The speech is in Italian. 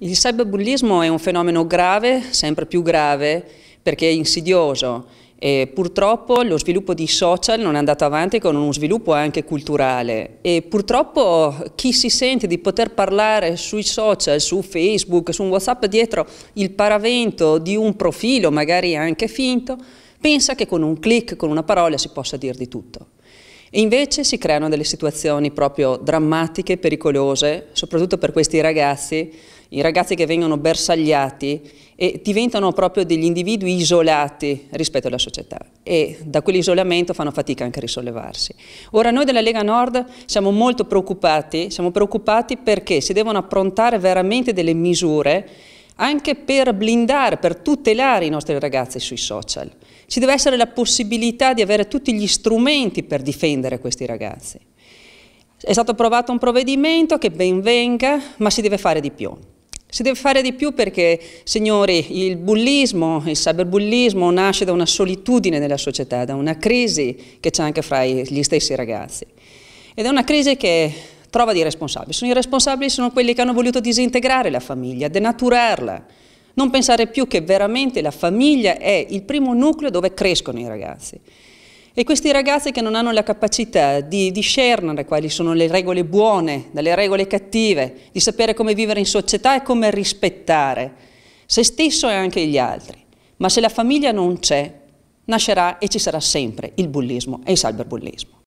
Il cyberbullismo è un fenomeno grave, sempre più grave, perché è insidioso e purtroppo lo sviluppo di social non è andato avanti con uno sviluppo anche culturale e purtroppo chi si sente di poter parlare sui social, su Facebook, su Whatsapp dietro il paravento di un profilo magari anche finto, pensa che con un click, con una parola si possa dire di tutto. E invece si creano delle situazioni proprio drammatiche, pericolose, soprattutto per questi ragazzi, i ragazzi che vengono bersagliati e diventano proprio degli individui isolati rispetto alla società e da quell'isolamento fanno fatica anche a risollevarsi. Ora noi della Lega Nord siamo molto preoccupati, siamo preoccupati perché si devono approntare veramente delle misure anche per blindare, per tutelare i nostri ragazzi sui social. Ci deve essere la possibilità di avere tutti gli strumenti per difendere questi ragazzi. È stato approvato un provvedimento che ben venga, ma si deve fare di più. Si deve fare di più perché, signori, il bullismo, il cyberbullismo nasce da una solitudine nella società, da una crisi che c'è anche fra gli stessi ragazzi. Ed è una crisi che trova dei responsabili. Sono I responsabili sono quelli che hanno voluto disintegrare la famiglia, denaturarla, non pensare più che veramente la famiglia è il primo nucleo dove crescono i ragazzi. E questi ragazzi che non hanno la capacità di discernere quali sono le regole buone dalle regole cattive, di sapere come vivere in società e come rispettare se stesso e anche gli altri. Ma se la famiglia non c'è, nascerà e ci sarà sempre il bullismo e il cyberbullismo.